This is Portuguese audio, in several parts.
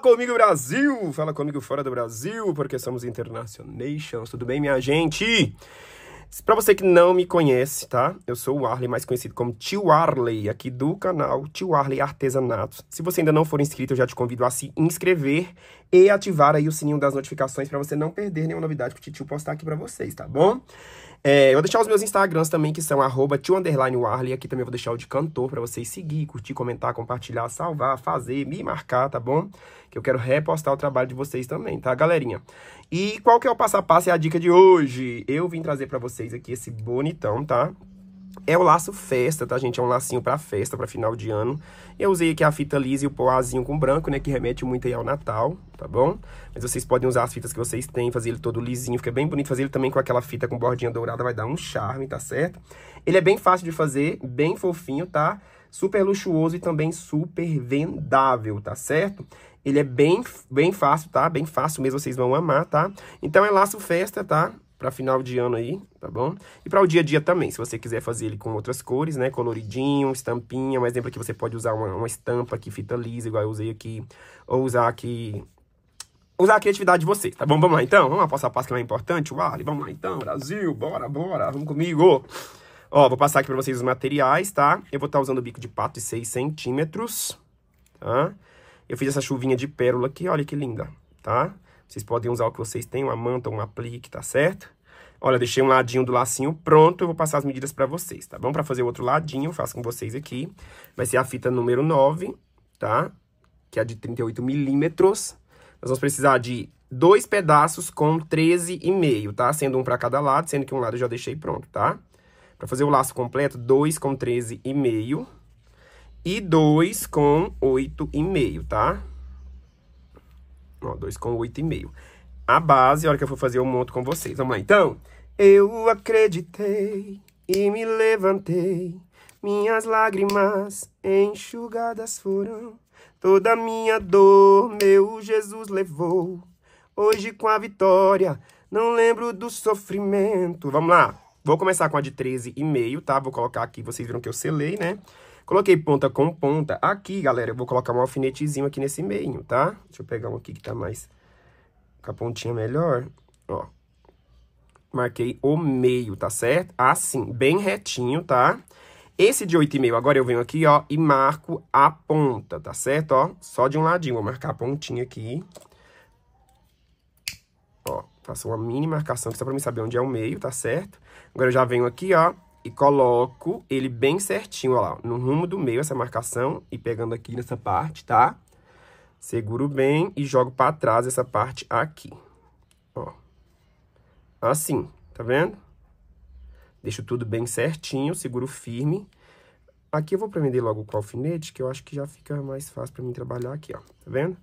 Fala comigo, Brasil! Fala comigo fora do Brasil, porque somos internationals. Tudo bem, minha gente? Para você que não me conhece, tá? Eu sou o Arley, mais conhecido como Tio Arley, aqui do canal Tio Arley Artesanatos. Se você ainda não for inscrito, eu já te convido a se inscrever e ativar aí o sininho das notificações para você não perder nenhuma novidade que o Tio postar aqui para vocês, tá bom? É, eu vou deixar os meus Instagrams também, que são arroba Warley. Aqui também vou deixar o de cantor para vocês seguir, curtir, comentar, compartilhar, salvar, fazer, me marcar, tá bom? Que eu quero repostar o trabalho de vocês também, tá, galerinha? E qual que é o passo a passo e é a dica de hoje? Eu vim trazer para vocês aqui esse bonitão, tá? É o laço festa, tá, gente? É um lacinho para festa, para final de ano. Eu usei aqui a fita lisa e o poazinho com branco, né? Que remete muito aí ao Natal, tá bom? Mas vocês podem usar as fitas que vocês têm, fazer ele todo lisinho. Fica bem bonito fazer ele também com aquela fita com bordinha dourada, vai dar um charme, tá certo? Ele é bem fácil de fazer, bem fofinho, tá? Super luxuoso e também super vendável, tá certo? Ele é bem, bem fácil, tá? Bem fácil mesmo, vocês vão amar, tá? Então é laço festa, tá? para final de ano aí, tá bom? E para o dia a dia também, se você quiser fazer ele com outras cores, né? Coloridinho, estampinha, mas lembra que você pode usar uma, uma estampa aqui, fita lisa, igual eu usei aqui, ou usar aqui... Usar a criatividade de vocês, tá bom? Vamos lá, então? Vamos lá, passo a passo que é importante, o Ali, vamos lá, então, Brasil, bora, bora, vamos comigo! Ó, vou passar aqui para vocês os materiais, tá? Eu vou estar tá usando o bico de pato de 6 centímetros, tá? Eu fiz essa chuvinha de pérola aqui, olha que linda, tá? Vocês podem usar o que vocês têm, uma manta, um aplique, tá certo? Olha, deixei um ladinho do lacinho pronto, eu vou passar as medidas para vocês, tá bom? Para fazer o outro ladinho, eu faço com vocês aqui. Vai ser a fita número 9, tá? Que é a de 38 milímetros. Nós vamos precisar de dois pedaços com 13,5, tá? Sendo um para cada lado, sendo que um lado eu já deixei pronto, tá? Para fazer o laço completo, dois com 13,5 e dois com 8,5, tá? Ó, 2,8,5. A base, a hora que eu for fazer, eu monto com vocês. Vamos lá, então. Eu acreditei e me levantei. Minhas lágrimas enxugadas foram. Toda minha dor, meu Jesus levou. Hoje com a vitória, não lembro do sofrimento. Vamos lá. Vou começar com a de 13,5, tá? Vou colocar aqui, vocês viram que eu selei, né? Coloquei ponta com ponta. Aqui, galera, eu vou colocar um alfinetezinho aqui nesse meio, tá? Deixa eu pegar um aqui que tá mais... Com a pontinha melhor. Ó. Marquei o meio, tá certo? Assim, bem retinho, tá? Esse de 8,5, agora eu venho aqui, ó, e marco a ponta, tá certo? Ó, só de um ladinho. Vou marcar a pontinha aqui. Ó, faço uma mini marcação que só pra mim saber onde é o meio, tá certo? Agora eu já venho aqui, ó, e coloco ele bem certinho, ó lá, no rumo do meio, essa marcação, e pegando aqui nessa parte, tá? Seguro bem e jogo para trás essa parte aqui, ó. Assim, tá vendo? Deixo tudo bem certinho, seguro firme. Aqui eu vou prender logo com o alfinete, que eu acho que já fica mais fácil para mim trabalhar aqui, ó. Tá vendo?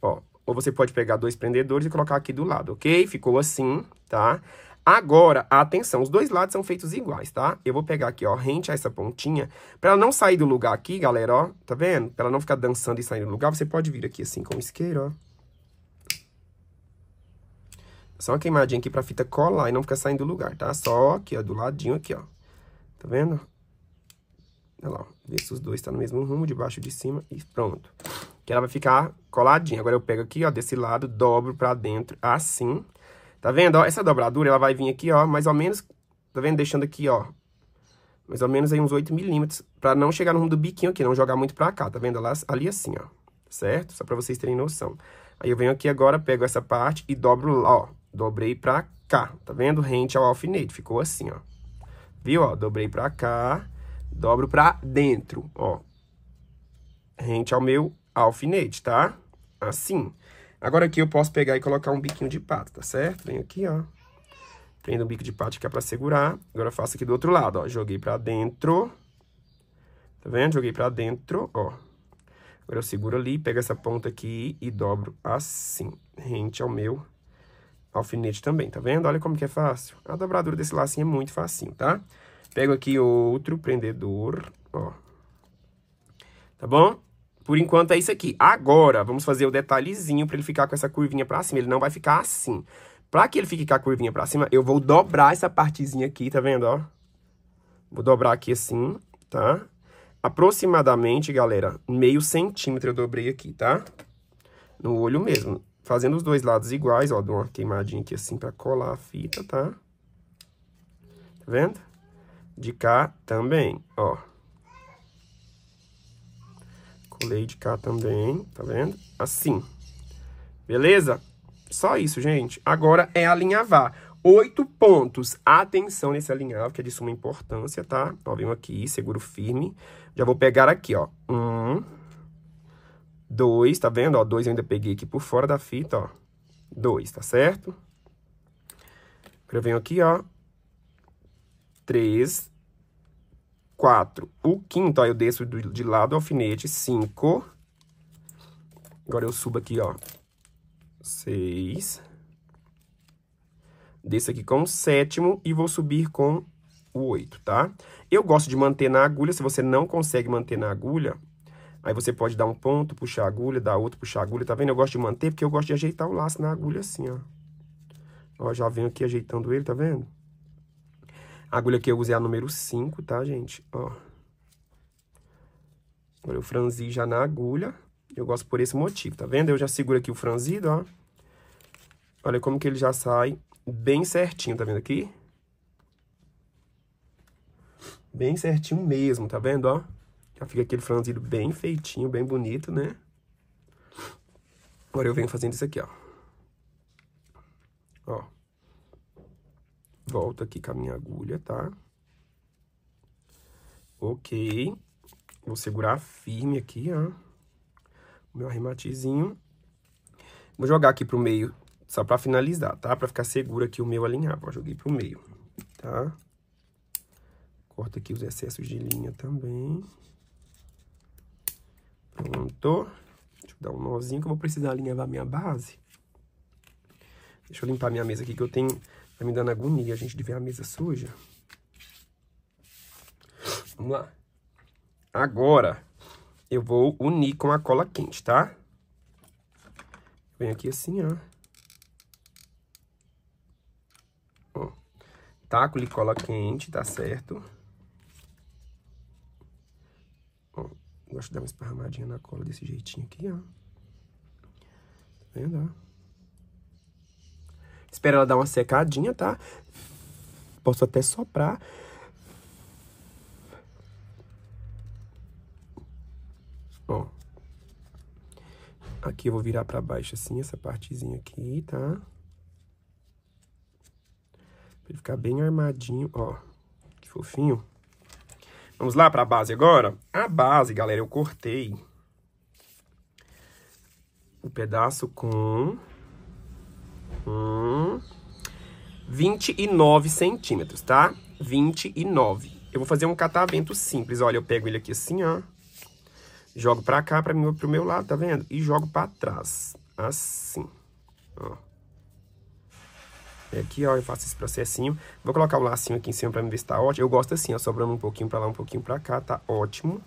Ó, ou você pode pegar dois prendedores e colocar aqui do lado, ok? Ficou assim, tá? Agora, atenção, os dois lados são feitos iguais, tá? Eu vou pegar aqui, ó, rente a essa pontinha, pra ela não sair do lugar aqui, galera, ó, tá vendo? Pra ela não ficar dançando e saindo do lugar, você pode vir aqui assim com o isqueiro, ó. Só uma queimadinha aqui pra fita colar e não ficar saindo do lugar, tá? Só aqui, ó, do ladinho aqui, ó. Tá vendo? Olha lá, vê se os dois tá no mesmo rumo, de baixo de cima e pronto. Que ela vai ficar coladinha. Agora eu pego aqui, ó, desse lado, dobro pra dentro, assim... Tá vendo? Ó, essa dobradura, ela vai vir aqui, ó, mais ou menos, tá vendo? Deixando aqui, ó, mais ou menos aí uns 8 milímetros, pra não chegar no rumo do biquinho aqui, não jogar muito pra cá, tá vendo? Lá, ali assim, ó, certo? Só pra vocês terem noção. Aí eu venho aqui agora, pego essa parte e dobro lá, ó, dobrei pra cá, tá vendo? Rente ao alfinete, ficou assim, ó. Viu, ó, dobrei pra cá, dobro pra dentro, ó. Rente ao meu alfinete, tá? Assim. Agora aqui eu posso pegar e colocar um biquinho de pato, tá certo? Venho aqui, ó. Prendo o bico de pato que é pra segurar. Agora eu faço aqui do outro lado, ó. Joguei pra dentro. Tá vendo? Joguei pra dentro, ó. Agora eu seguro ali, pego essa ponta aqui e dobro assim. Rente ao meu alfinete também, tá vendo? Olha como que é fácil. A dobradura desse lacinho é muito facinho, tá? Pego aqui outro prendedor, ó. Tá bom? Por enquanto é isso aqui. Agora, vamos fazer o detalhezinho para ele ficar com essa curvinha para cima. Ele não vai ficar assim. Para que ele fique com a curvinha para cima, eu vou dobrar essa partezinha aqui, tá vendo, ó? Vou dobrar aqui assim, tá? Aproximadamente, galera, meio centímetro eu dobrei aqui, tá? No olho mesmo. Fazendo os dois lados iguais, ó, dou uma queimadinha aqui assim para colar a fita, tá? Tá vendo? De cá também, ó. Lei de cá também, tá vendo? Assim. Beleza? Só isso, gente. Agora é alinhavar. Oito pontos. Atenção nesse alinhavo, que é de suma importância, tá? Ó, venho aqui, seguro firme. Já vou pegar aqui, ó. Um, dois, tá vendo? Ó, dois eu ainda peguei aqui por fora da fita, ó. Dois, tá certo? Agora eu venho aqui, ó. Três, 4. O quinto, ó, eu desço de lado o alfinete, 5. Agora eu subo aqui, ó, 6. Desço aqui com o sétimo e vou subir com o 8, tá? Eu gosto de manter na agulha, se você não consegue manter na agulha, aí você pode dar um ponto, puxar a agulha, dar outro, puxar a agulha, tá vendo? Eu gosto de manter porque eu gosto de ajeitar o laço na agulha assim, ó. Ó, já venho aqui ajeitando ele, tá vendo? A agulha que eu usei é a número 5, tá, gente? Ó. Agora eu franzi já na agulha. Eu gosto por esse motivo, tá vendo? Eu já seguro aqui o franzido, ó. Olha como que ele já sai bem certinho, tá vendo aqui? Bem certinho mesmo, tá vendo, ó? Já fica aquele franzido bem feitinho, bem bonito, né? Agora eu venho fazendo isso aqui, ó. Ó. Volto aqui com a minha agulha, tá? Ok. Vou segurar firme aqui, ó. Meu arrematezinho. Vou jogar aqui pro meio, só pra finalizar, tá? Pra ficar seguro aqui o meu alinhavo. Ó, joguei pro meio, tá? Corto aqui os excessos de linha também. Pronto. Deixa eu dar um nozinho que eu vou precisar alinhavar minha base. Deixa eu limpar minha mesa aqui que eu tenho Tá me dando agonia, a gente, de ver a mesa suja. Vamos lá. Agora, eu vou unir com a cola quente, tá? Vem aqui assim, ó. ó. Taco de cola quente, tá certo? Ó, gosto de dar uma esparramadinha na cola desse jeitinho aqui, ó. Tá vendo, ó? Espera ela dar uma secadinha, tá? Posso até soprar. Ó. Aqui eu vou virar pra baixo assim, essa partezinha aqui, tá? Pra ele ficar bem armadinho, ó. Que fofinho. Vamos lá pra base agora? A base, galera, eu cortei o pedaço com... um 29 centímetros, tá? 29. Eu vou fazer um catavento simples, olha, eu pego ele aqui assim, ó. Jogo pra cá, pra mim, pro meu lado, tá vendo? E jogo pra trás, assim, ó. E é aqui, ó, eu faço esse processinho. Vou colocar o lacinho aqui em cima pra me ver se tá ótimo. Eu gosto assim, ó, sobrando um pouquinho pra lá, um pouquinho pra cá, tá ótimo,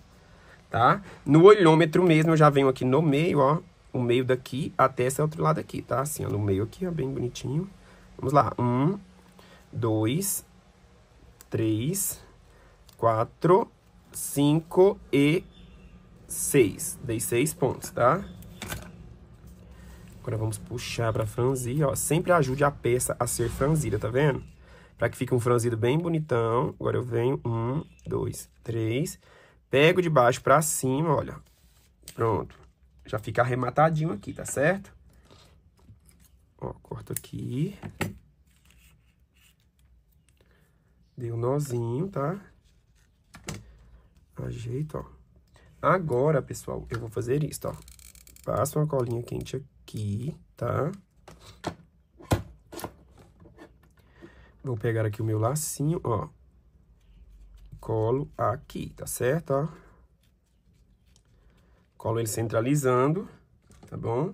tá? No olhômetro mesmo, eu já venho aqui no meio, ó, o meio daqui até esse outro lado aqui, tá? Assim, ó, no meio aqui, ó, bem bonitinho. Vamos lá. Um, dois, três, quatro, cinco e seis. Dei seis pontos, tá? Agora vamos puxar pra franzir, ó. Sempre ajude a peça a ser franzida, tá vendo? Pra que fique um franzido bem bonitão. Agora eu venho, um, dois, três. Pego de baixo pra cima, olha. Pronto. Já fica arrematadinho aqui, tá certo? Ó, corto aqui. Dei um nozinho, tá? Ajeito, ó. Agora, pessoal, eu vou fazer isso, ó. Passo uma colinha quente aqui, tá? Vou pegar aqui o meu lacinho, ó. Colo aqui, tá certo, ó? Colo ele centralizando, tá bom?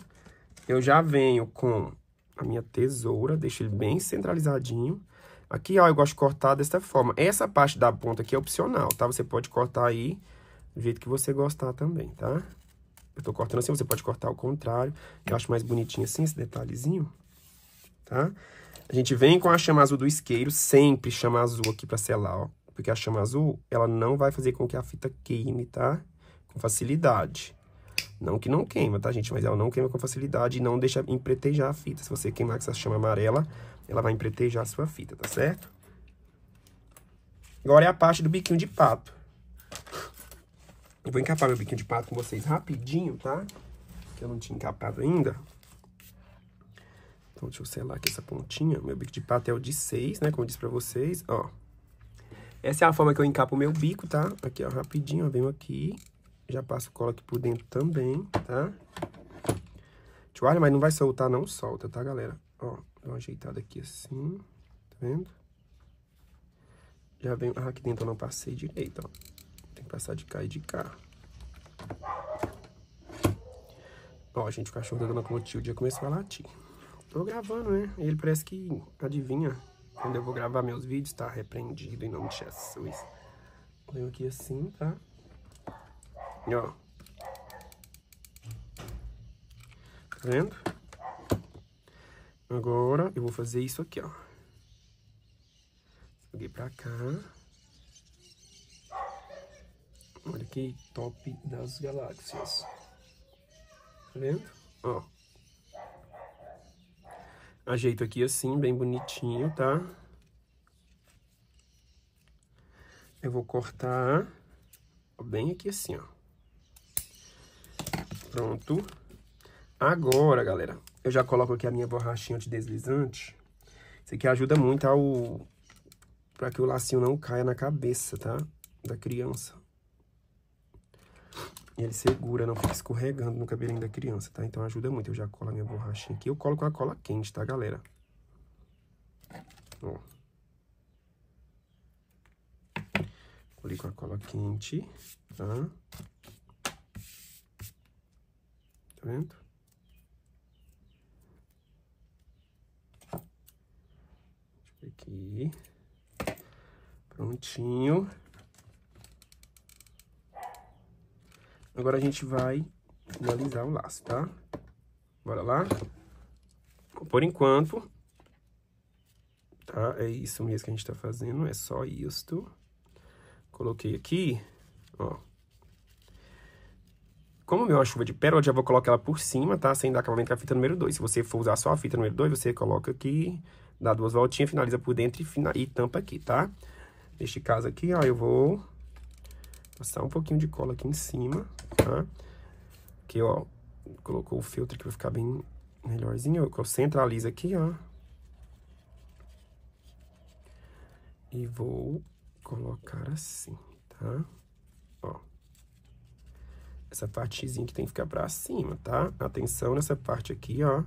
Eu já venho com a minha tesoura, deixo ele bem centralizadinho. Aqui, ó, eu gosto de cortar dessa forma. Essa parte da ponta aqui é opcional, tá? Você pode cortar aí do jeito que você gostar também, tá? Eu tô cortando assim, você pode cortar ao contrário. Eu acho mais bonitinho assim, esse detalhezinho, tá? A gente vem com a chama azul do isqueiro, sempre chama azul aqui pra selar, ó. Porque a chama azul, ela não vai fazer com que a fita queime, tá? Com facilidade. Não que não queima, tá, gente? Mas ela não queima com facilidade e não deixa empretejar a fita. Se você queimar com essa chama amarela, ela vai empretejar a sua fita, tá certo? Agora é a parte do biquinho de pato. Eu vou encapar meu biquinho de pato com vocês rapidinho, tá? Que eu não tinha encapado ainda. Então, deixa eu selar aqui essa pontinha. Meu bico de pato é o de 6, né? Como eu disse pra vocês, ó. Essa é a forma que eu encapo o meu bico, tá? tá aqui, ó, rapidinho, ó, venho aqui. Já passo cola aqui por dentro também, tá? Tchualha, mas não vai soltar, não solta, tá, galera? Ó, dá uma ajeitada aqui assim, tá vendo? Já vem... Ah, aqui dentro eu não passei direito, ó. Tem que passar de cá e de cá. Ó, gente, o cachorro da dona Clotilde já começou a latir. Tô gravando, né? Ele parece que adivinha quando eu vou gravar meus vídeos, tá? Repreendido em nome de Jesus. Venho aqui assim, tá? ó. Tá vendo? Agora eu vou fazer isso aqui, ó. Joguei pra cá. Olha aqui, top das galáxias. Tá vendo? Ó. Ajeito aqui assim, bem bonitinho, tá? Eu vou cortar bem aqui assim, ó. Pronto. Agora, galera, eu já coloco aqui a minha borrachinha anti-deslizante Isso aqui ajuda muito ao... Pra que o lacinho não caia na cabeça, tá? Da criança. E ele segura, não fica escorregando no cabelinho da criança, tá? Então ajuda muito. Eu já colo a minha borrachinha aqui. Eu colo com a cola quente, tá, galera? Ó. Colei com a cola quente, tá? Tá vendo? aqui. Prontinho. Agora a gente vai finalizar o laço, tá? Bora lá? Por enquanto, tá? É isso mesmo que a gente tá fazendo, é só isto. Coloquei aqui, ó. Como meu é uma chuva de pérola, já vou colocar ela por cima, tá? Sem dar acabamento com é a fita número 2. Se você for usar só a fita número 2, você coloca aqui, dá duas voltinhas, finaliza por dentro e, fina... e tampa aqui, tá? Neste caso aqui, ó, eu vou passar um pouquinho de cola aqui em cima, tá? Aqui, ó, colocou o filtro que vai ficar bem melhorzinho. Eu centralizo aqui, ó. E vou colocar assim, tá? Ó essa partezinha que tem que ficar pra cima, tá? Atenção nessa parte aqui, ó.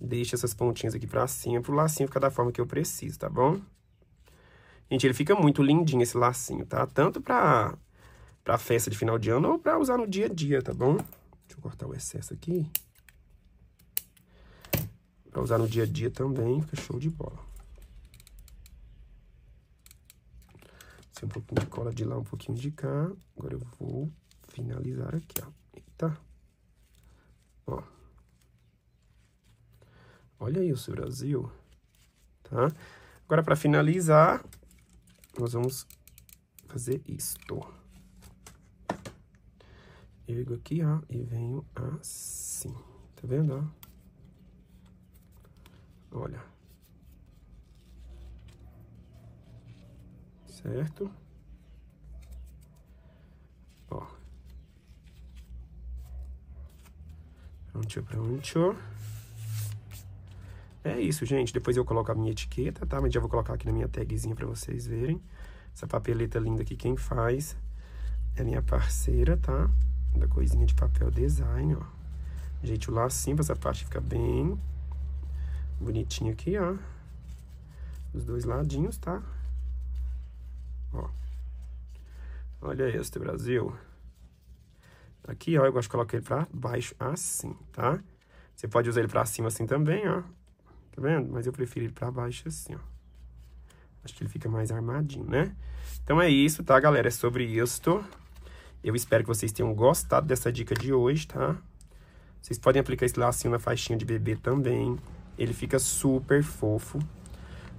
Deixa essas pontinhas aqui pra cima, pro lacinho ficar da forma que eu preciso, tá bom? Gente, ele fica muito lindinho esse lacinho, tá? Tanto pra, pra festa de final de ano ou pra usar no dia a dia, tá bom? Deixa eu cortar o excesso aqui. Pra usar no dia a dia também, fica show de bola. um pouquinho de cola de lá, um pouquinho de cá. Agora eu vou finalizar aqui, ó. Eita. Ó. Olha isso, Brasil. Tá? Agora, para finalizar, nós vamos fazer isto. Ergo aqui, ó, e venho assim. Tá vendo, ó? Olha. Certo? deixa eu É isso, gente. Depois eu coloco a minha etiqueta, tá? Mas já vou colocar aqui na minha tagzinha pra vocês verem. Essa papeleta linda aqui, quem faz é minha parceira, tá? Da coisinha de papel design, ó. Gente, o lacinho essa parte fica bem bonitinho aqui, ó. Os dois ladinhos, tá? Ó. Olha este, Brasil. Tá aqui, ó, eu gosto de colocar ele pra baixo assim, tá? Você pode usar ele pra cima assim também, ó. Tá vendo? Mas eu prefiro ele pra baixo assim, ó. Acho que ele fica mais armadinho, né? Então é isso, tá, galera? É sobre isto. Eu espero que vocês tenham gostado dessa dica de hoje, tá? Vocês podem aplicar esse lacinho assim na faixinha de bebê também. Ele fica super fofo.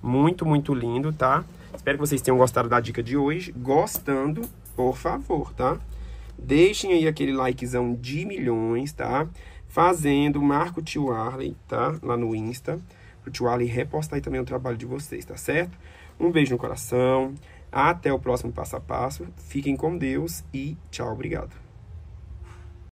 Muito, muito lindo, tá? Espero que vocês tenham gostado da dica de hoje. Gostando, por favor, tá? Deixem aí aquele likezão de milhões, tá? Fazendo, marca o tio Arley, tá? Lá no Insta. Pro tio Arley repostar aí também o trabalho de vocês, tá certo? Um beijo no coração. Até o próximo passo a passo. Fiquem com Deus e tchau, obrigado.